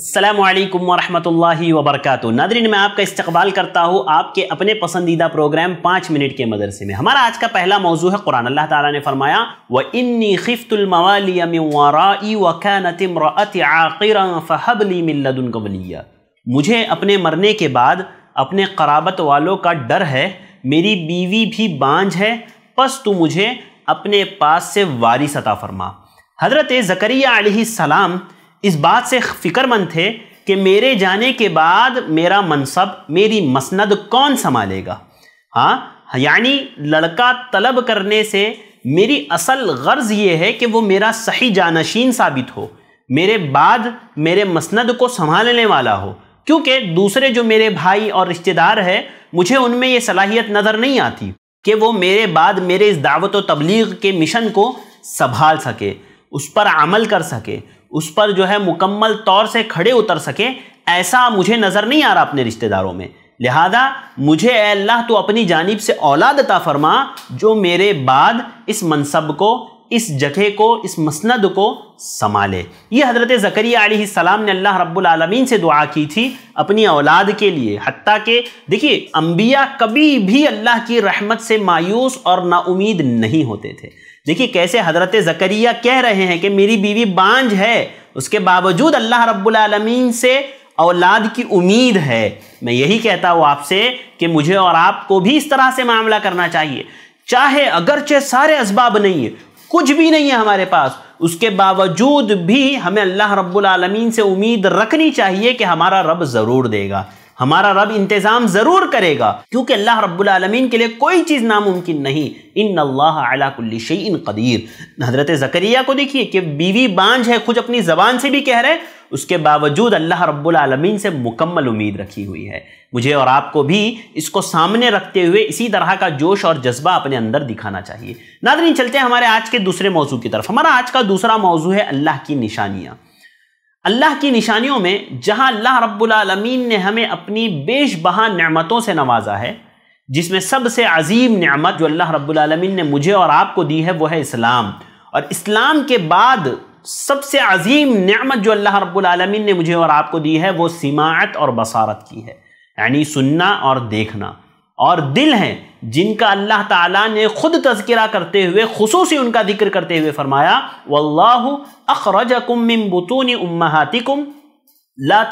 अल्लाम वरहमल वबरक नादरीन मैं आपका इस्तकबाल करता हूँ आपके अपने पसंदीदा प्रोग्राम पाँच मिनट के मदरसे में हमारा आज का पहला मौजू है कुरान अल्लाह ताला ने फरमाया व इन्नी खिफ्तमवाली वक़ानतमरतिया मुझे अपने मरने के बाद अपने कराबत वालों का डर है मेरी बीवी भी बांझ है बस तू मुझे अपने पास से वारिस अता फरमा हज़रत ज़करिया सलाम इस बात से फ़िक्रमंद थे कि मेरे जाने के बाद मेरा मनसब मेरी मसंद कौन संभालेगा हाँ यानी लड़का तलब करने से मेरी असल गर्ज ये है कि वो मेरा सही जानशीन साबित हो मेरे बाद मेरे मसंद को संभालने वाला हो क्योंकि दूसरे जो मेरे भाई और रिश्तेदार हैं मुझे उनमें ये सलाहियत नज़र नहीं आती कि वो मेरे बाद मेरे इस दावत व तबलीग के मिशन को संभाल सके उस पर अमल कर सके उस पर जो है मुकम्मल तौर से खड़े उतर सके ऐसा मुझे नज़र नहीं आ रहा अपने रिश्तेदारों में लिहाजा मुझे अल्लाह तो अपनी जानिब से औलादता फरमा जो मेरे बाद इस मनसब को इस जगह को इस मसंद को संभाले ये हज़रत ज़करियालाम ने अल्लाह रब्बुलमीन से दुआ की थी अपनी औलाद के लिए हती के देखिए अम्बिया कभी भी अल्लाह की रहमत से मायूस और नाउमीद नहीं होते थे देखिए कैसे हज़रत ज़करिया कह रहे हैं कि मेरी बीवी बांझ है उसके बावजूद अल्लाह रब्बुलमीन से औलाद की उम्मीद है मैं यही कहता हूँ आपसे कि मुझे और आपको भी इस तरह से मामला करना चाहिए चाहे अगरचे सारे इसबाब नहीं है कुछ भी नहीं है हमारे पास उसके बावजूद भी हमें अल्लाह रब्बुल आलमीन से उम्मीद रखनी चाहिए कि हमारा रब ज़रूर देगा हमारा रब इंतज़ाम ज़रूर करेगा क्योंकि अल्लाह रब्बुलमीन के लिए कोई चीज़ नामुमकिन नहीं इन अल्लाहकुल्लशे इन कदीर हज़रत ज़करिया को देखिए कि बीवी बांझ है खुद अपनी ज़बान से भी कह रहे हैं उसके बावजूद अल्लाह रब्बुलमीन से मुकम्मल उम्मीद रखी हुई है मुझे और आपको भी इसको सामने रखते हुए इसी तरह का जोश और जज्बा अपने अंदर दिखाना चाहिए नादरीन चलते हैं हमारे आज के दूसरे मौजू की तरफ हमारा आज का दूसरा मौजू है अल्लाह की निशानियाँ अल्लाह की निशानियों में जहाँ अल्लाह रब्बुलमीन ने हमें अपनी बेश बहा नमतों से नवाजा है जिसमें सबसे अजीम नमत जो अल्लाह रब्बुलमीन ने मुझे और आपको दी है वह है इस्लाम और इस्लाम के बाद सबसे अजीम नमत जो अल्लाह रब्बुलमीन ने मुझे और आपको दी है वो समात और बसारत की है यानी सुनना और देखना और दिल हैं जिनका अल्लाह ताला ने खुद तस्करा करते हुए खसूसी उनका जिक्र करते हुए फरमाया वल्लाह अखरजकुम मिन बुतून उम्महातिकुम ला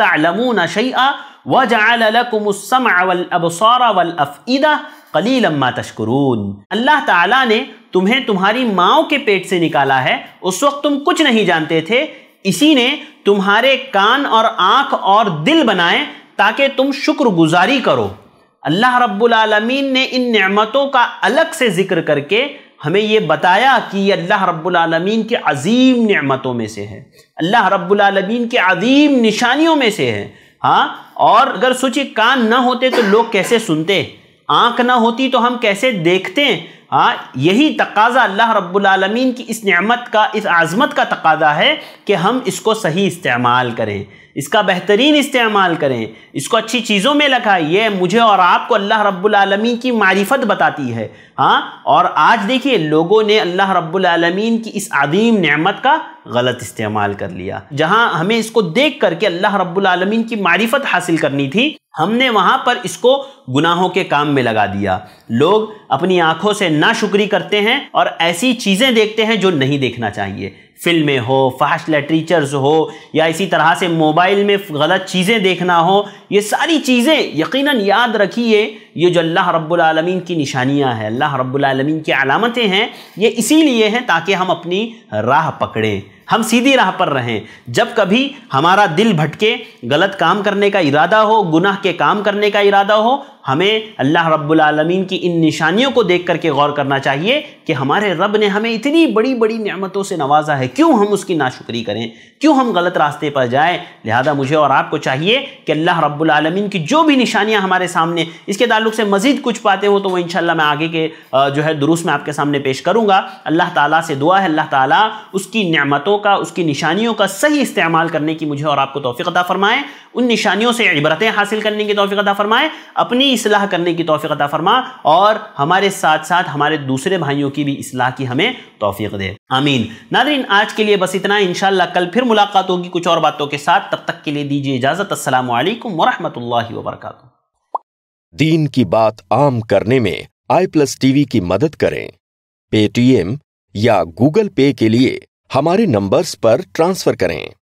व जालकुमसम अवल अबसार वल अफ़ीदा कलील अम्मा तशकरून अल्लाह ताला ने तुम्हें तुम्हारी माओ के पेट से निकाला है उस वक्त तुम कुछ नहीं जानते थे इसी ने तुम्हारे कान और आँख और दिल बनाए ताकि तुम शुक्रगुजारी करो अल्लाह रब्बुल आलमीन ने इन नेमतों का अलग से ज़िक्र करके हमें ये बताया कि ये अल्लाह रब्बुल आलमीन के अजीम नेमतों में से है अल्लाह रब्बुल आलमीन के अजीम निशानियों में से है हाँ और अगर सोचिए कान ना होते तो लोग कैसे सुनते आँख ना होती तो हम कैसे देखते हाँ यही तकाजा अल्लाह रब्बुल आलमीन की इस नेमत का इस आज़मत का तकाजा है कि हम इसको सही इस्तेमाल करें इसका बेहतरीन इस्तेमाल करें इसको अच्छी चीज़ों में लगाएं ये मुझे और आपको अल्लाह रब्बुल की मारिफत बताती है हाँ और आज देखिए लोगों ने अल्लाह रब्बुल रबालमीन की इस अदीम नेमत का गलत इस्तेमाल कर लिया जहाँ हमें इसको देख करके अल्लाह रब्बुल की मारिफत हासिल करनी थी हमने वहाँ पर इसको गुनाहों के काम में लगा दिया लोग अपनी आंखों से शुक्री करते हैं और ऐसी चीज़ें देखते हैं जो नहीं देखना चाहिए फिल्में हो फास्ट लिटरेचर्स हो या इसी तरह से मोबाइल में गलत चीज़ें देखना हो ये सारी चीज़ें यकीनन याद रखिए ये जो अल्लाह रब्बुल आलमीन की निशानियां हैं अल्लाह रब्बुल आलमीन की अलामतें हैं ये इसीलिए हैं ताकि हम अपनी राह पकड़ें हम सीधी राह पर रहें जब कभी हमारा दिल भटके गलत काम करने का इरादा हो गुनाह के काम करने का इरादा हो हमें अल्लाह रब्बुलमीन की इन निशानियों को देख करके गौर करना चाहिए कि हमारे रब ने हमें इतनी बड़ी बड़ी नियामतों से नवाजा है क्यों हम उसकी नाशुक्री करें क्यों हम गलत रास्ते पर जाएं लिहाजा मुझे और आपको चाहिए कि अल्लाह रब्लमीन की जो भी निशानियाँ हमारे सामने इसके ताल्लुक से मज़ीद कुछ पाते हो तो वह इन मैं आगे के जो है दुरुस्त में आपके सामने पेश करूँगा अल्लाह ताली से दुआ है अल्लाह ताली उसकी नियामतों का उसकी निशानियों का सही इस्तेमाल करने की मुझे और आपको तोफ़ी अदा फ़रमाएँ उन निशानियों से इबरतें हासिल करने की तोफ़ी अदा फ़रमाएँ अपनी की इसलाह करने की तोफ़ी अदा फरमा और हमारे साथ साथ हमारे दूसरे भाइयों की भी इसलाह की हमें तोफ़ी दे आमीन नादरीन आज के लिए बस इतना इन कल फिर मुलाकात होगी कुछ और बातों के साथ तब तक के लिए दीजिए इजाज़त असल वरहमत ला वरक दीन की बात आम करने में आई प्लस टीवी की मदद करें पेटीएम या गूगल पे के लिए हमारे नंबर्स पर ट्रांसफर करें